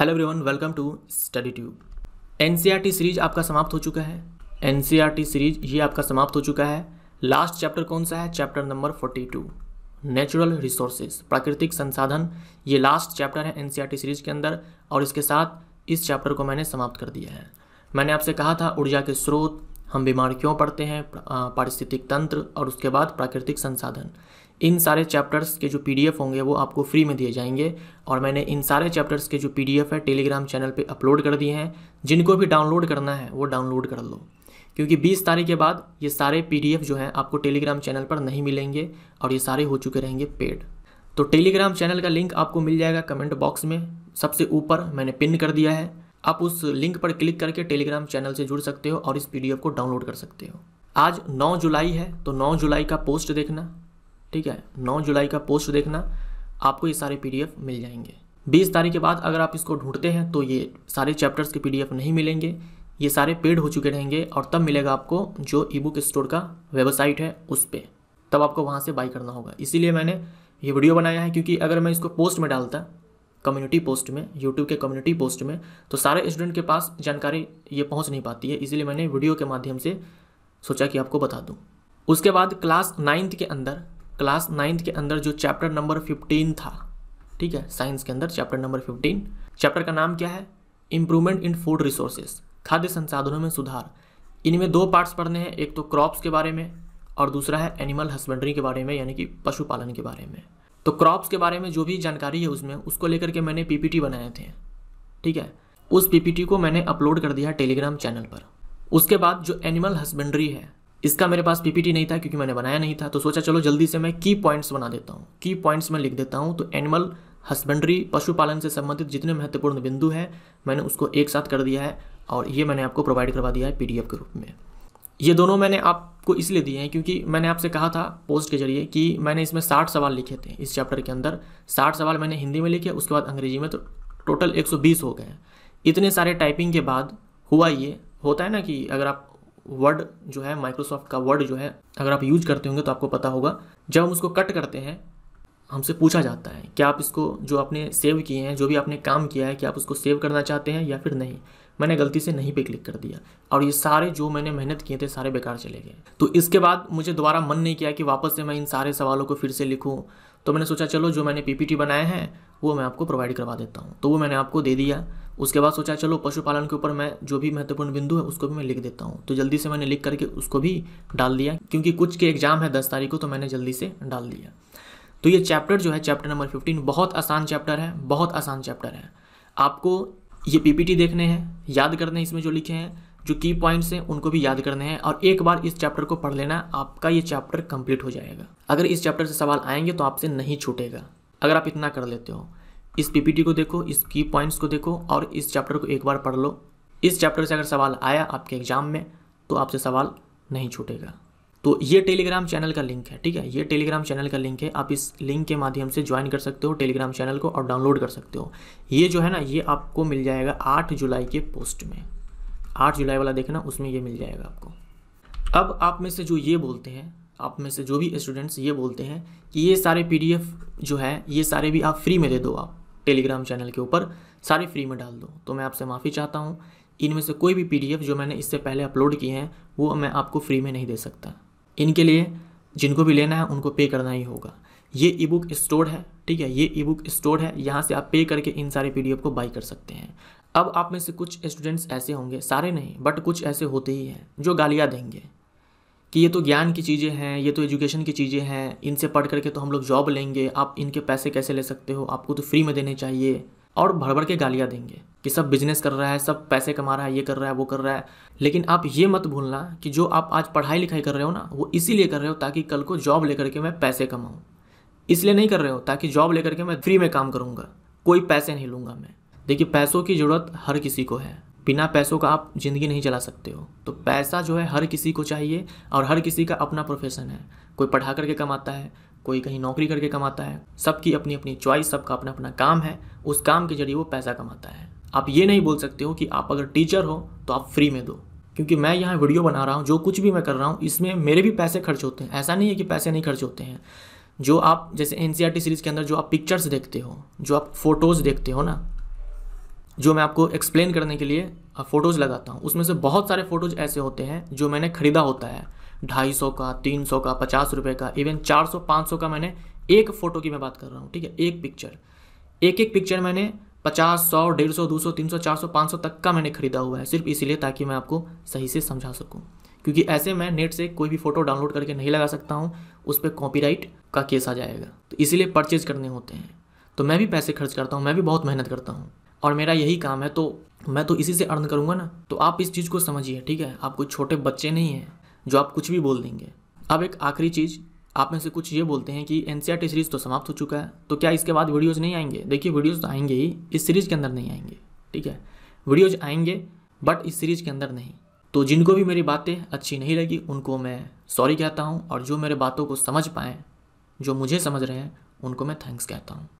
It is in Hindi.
hello everyone welcome to study tube N series आपका समाप्त हो चुका है एन सीरीज e ये आपका समाप्त हो चुका है लास्ट चैप्टर कौन सा है chapter number forty two natural resources प्राकृतिक संसाधन ये लास्ट चैप्टर है एन सीरीज e के अंदर और इसके साथ इस चैप्टर को मैंने समाप्त कर दिया है मैंने आपसे कहा था ऊर्जा के स्रोत हम बीमार क्यों पड़ते हैं पारिस्थितिक तंत्र और उसके बाद प्राकृतिक संसाधन इन सारे चैप्टर्स के जो पीडीएफ होंगे वो आपको फ्री में दिए जाएंगे और मैंने इन सारे चैप्टर्स के जो पीडीएफ है टेलीग्राम चैनल पे अपलोड कर दिए हैं जिनको भी डाउनलोड करना है वो डाउनलोड कर लो क्योंकि 20 तारीख के बाद ये सारे पीडीएफ जो हैं आपको टेलीग्राम चैनल पर नहीं मिलेंगे और ये सारे हो चुके रहेंगे पेड तो टेलीग्राम चैनल का लिंक आपको मिल जाएगा कमेंट बॉक्स में सबसे ऊपर मैंने पिन कर दिया है आप उस लिंक पर क्लिक करके टेलीग्राम चैनल से जुड़ सकते हो और इस पी को डाउनलोड कर सकते हो आज 9 जुलाई है तो 9 जुलाई का पोस्ट देखना ठीक है 9 जुलाई का पोस्ट देखना आपको ये सारे पी मिल जाएंगे 20 तारीख के बाद अगर आप इसको ढूंढते हैं तो ये सारे चैप्टर्स के पी नहीं मिलेंगे ये सारे पेड हो चुके रहेंगे और तब मिलेगा आपको जो ई बुक स्टोर का वेबसाइट है उस पर तब आपको वहाँ से बाई करना होगा इसीलिए मैंने ये वीडियो बनाया है क्योंकि अगर मैं इसको पोस्ट में डालता कम्युनिटी पोस्ट में यूट्यूब के कम्युनिटी पोस्ट में तो सारे स्टूडेंट के पास जानकारी ये पहुँच नहीं पाती है इसीलिए मैंने वीडियो के माध्यम से सोचा कि आपको बता दूँ उसके बाद क्लास नाइन्थ के अंदर क्लास नाइन्थ के अंदर जो चैप्टर नंबर फिफ्टीन था ठीक है साइंस के अंदर चैप्टर नंबर फिफ्टीन चैप्टर का नाम क्या है इम्प्रूवमेंट इन फूड रिसोर्सेज खाद्य संसाधनों में सुधार इनमें दो पार्ट्स पढ़ने हैं एक तो क्रॉप्स के बारे में और दूसरा है एनिमल हस्बेंड्री के बारे में यानी कि पशुपालन के बारे में तो क्रॉप्स के बारे में जो भी जानकारी है उसमें उसको लेकर के मैंने पीपीटी बनाए थे ठीक है उस पीपीटी को मैंने अपलोड कर दिया टेलीग्राम चैनल पर उसके बाद जो एनिमल हस्बेंड्री है इसका मेरे पास पीपीटी नहीं था क्योंकि मैंने बनाया नहीं था तो सोचा चलो जल्दी से मैं की पॉइंट्स बना देता हूँ की पॉइंट्स में लिख देता हूँ तो एनिमल हस्बेंड्री पशुपालन से संबंधित जितने महत्वपूर्ण बिंदु हैं मैंने उसको एक साथ कर दिया है और ये मैंने आपको प्रोवाइड करवा दिया है पी के रूप में ये दोनों मैंने आपको इसलिए दिए हैं क्योंकि मैंने आपसे कहा था पोस्ट के जरिए कि मैंने इसमें साठ सवाल लिखे थे इस चैप्टर के अंदर साठ सवाल मैंने हिंदी में लिखे उसके बाद अंग्रेजी में तो टोटल 120 हो गए इतने सारे टाइपिंग के बाद हुआ ये होता है ना कि अगर आप वर्ड जो है माइक्रोसॉफ्ट का वर्ड जो है अगर आप यूज करते होंगे तो आपको पता होगा जब हम उसको कट करते हैं हमसे पूछा जाता है क्या आप इसको जो आपने सेव किए हैं जो भी आपने काम किया है कि आप उसको सेव करना चाहते हैं या फिर नहीं मैंने गलती से नहीं पे क्लिक कर दिया और ये सारे जो मैंने मेहनत किए थे सारे बेकार चले गए तो इसके बाद मुझे दोबारा मन नहीं किया कि वापस से मैं इन सारे सवालों को फिर से लिखूँ तो मैंने सोचा चलो जो मैंने पीपीटी बनाए हैं वो मैं आपको प्रोवाइड करवा देता हूँ तो वो मैंने आपको दे दिया उसके बाद सोचा चलो पशुपालन के ऊपर मैं जो भी महत्वपूर्ण बिंदु है उसको भी मैं लिख देता हूँ तो जल्दी से मैंने लिख करके उसको भी डाल दिया क्योंकि कुछ के एग्जाम है दस तारीख को तो मैंने जल्दी से डाल दिया तो ये चैप्टर जो है चैप्टर नंबर फिफ्टीन बहुत आसान चैप्टर है बहुत आसान चैप्टर है आपको ये पीपीटी देखने हैं याद करने हैं इसमें जो लिखे हैं जो की पॉइंट्स हैं उनको भी याद करने हैं और एक बार इस चैप्टर को पढ़ लेना आपका ये चैप्टर कंप्लीट हो जाएगा अगर इस चैप्टर से सवाल आएंगे तो आपसे नहीं छूटेगा अगर आप इतना कर लेते हो इस पीपीटी को देखो इस की पॉइंट्स को देखो और इस चैप्टर को एक बार पढ़ लो इस चैप्टर से अगर सवाल आया आपके एग्ज़ाम में तो आपसे सवाल नहीं छूटेगा तो ये टेलीग्राम चैनल का लिंक है ठीक है ये टेलीग्राम चैनल का लिंक है आप इस लिंक के माध्यम से ज्वाइन कर सकते हो टेलीग्राम चैनल को और डाउनलोड कर सकते हो ये जो है ना ये आपको मिल जाएगा आठ जुलाई के पोस्ट में आठ जुलाई वाला देखना उसमें ये मिल जाएगा आपको अब आप में से जो ये बोलते हैं आप में से जो भी स्टूडेंट्स ये बोलते हैं कि ये सारे पी जो है ये सारे भी आप फ्री में दे दो आप टेलीग्राम चैनल के ऊपर सारे फ्री में डाल दो तो मैं आपसे माफ़ी चाहता हूँ इनमें से कोई भी पी जो मैंने इससे पहले अपलोड किए हैं वो मैं आपको फ्री में नहीं दे सकता इनके लिए जिनको भी लेना है उनको पे करना ही होगा ये ई बुक स्टोर है ठीक है ये ई बुक स्टोर है यहाँ से आप पे करके इन सारे पी को बाई कर सकते हैं अब आप में से कुछ स्टूडेंट्स ऐसे होंगे सारे नहीं बट कुछ ऐसे होते ही हैं जो गालियाँ देंगे कि ये तो ज्ञान की चीज़ें हैं ये तो एजुकेशन की चीज़ें हैं इनसे पढ़ करके तो हम लोग जॉब लेंगे आप इनके पैसे कैसे ले सकते हो आपको तो फ्री में देने चाहिए और भर भर के गालियाँ देंगे कि सब बिजनेस कर रहा है सब पैसे कमा रहा है ये कर रहा है वो कर रहा है लेकिन आप ये मत भूलना कि जो आप आज पढ़ाई लिखाई कर रहे हो ना वो इसीलिए कर रहे हो ताकि कल को जॉब लेकर के मैं पैसे कमाऊँ इसलिए नहीं कर रहे हो ताकि जॉब लेकर के मैं फ्री में काम करूँगा कोई पैसे नहीं लूँगा मैं देखिए पैसों की ज़रूरत हर किसी को है बिना पैसों का आप ज़िंदगी नहीं चला सकते हो तो पैसा जो है हर किसी को चाहिए और हर किसी का अपना प्रोफेशन है कोई पढ़ा करके कमाता है कोई कहीं नौकरी करके कमाता है सबकी अपनी अपनी चॉइस सबका अपना अपना काम है उस काम के जरिए वो पैसा कमाता है आप ये नहीं बोल सकते हो कि आप अगर टीचर हो तो आप फ्री में दो क्योंकि मैं यहाँ वीडियो बना रहा हूँ जो कुछ भी मैं कर रहा हूँ इसमें मेरे भी पैसे खर्च होते हैं ऐसा नहीं है कि पैसे नहीं खर्च होते हैं जो आप जैसे एन सीरीज़ e के अंदर जो आप पिक्चर्स देखते हो जो आप फ़ोटोज़ देखते हो ना जो मैं आपको एक्सप्लेन करने के लिए फ़ोटोज़ लगाता हूँ उसमें से बहुत सारे फ़ोटोज़ ऐसे होते हैं जो मैंने ख़रीदा होता है ढाई सौ का तीन सौ का पचास रुपये का इवन चार सौ पाँच सौ का मैंने एक फ़ोटो की मैं बात कर रहा हूँ ठीक है एक पिक्चर एक एक पिक्चर मैंने पचास सौ डेढ़ सौ दो सौ तीन सौ चार सौ पाँच सौ तक का मैंने खरीदा हुआ है सिर्फ इसीलिए ताकि मैं आपको सही से समझा सकूँ क्योंकि ऐसे मैं नेट से कोई भी फ़ोटो डाउनलोड करके नहीं लगा सकता हूँ उस पर राइट का केस आ जाएगा तो इसीलिए परचेज करने होते हैं तो मैं भी पैसे खर्च करता हूँ मैं भी बहुत मेहनत करता हूँ और मेरा यही काम है तो मैं तो इसी से अर्न करूँगा ना तो आप इस चीज़ को समझिए ठीक है आप कोई छोटे बच्चे नहीं हैं जो आप कुछ भी बोल देंगे अब एक आखिरी चीज़ आप में से कुछ ये बोलते हैं कि एन सीरीज़ e तो समाप्त हो चुका है तो क्या इसके बाद वीडियोज़ नहीं आएंगे देखिए वीडियोज़ तो आएंगे ही इस सीरीज़ के अंदर नहीं आएंगे ठीक है वीडियोज़ आएंगे बट इस सीरीज़ के अंदर नहीं तो जिनको भी मेरी बातें अच्छी नहीं लगी उनको मैं सॉरी कहता हूँ और जो मेरे बातों को समझ पाएँ जो मुझे समझ रहे हैं उनको मैं थैंक्स कहता हूँ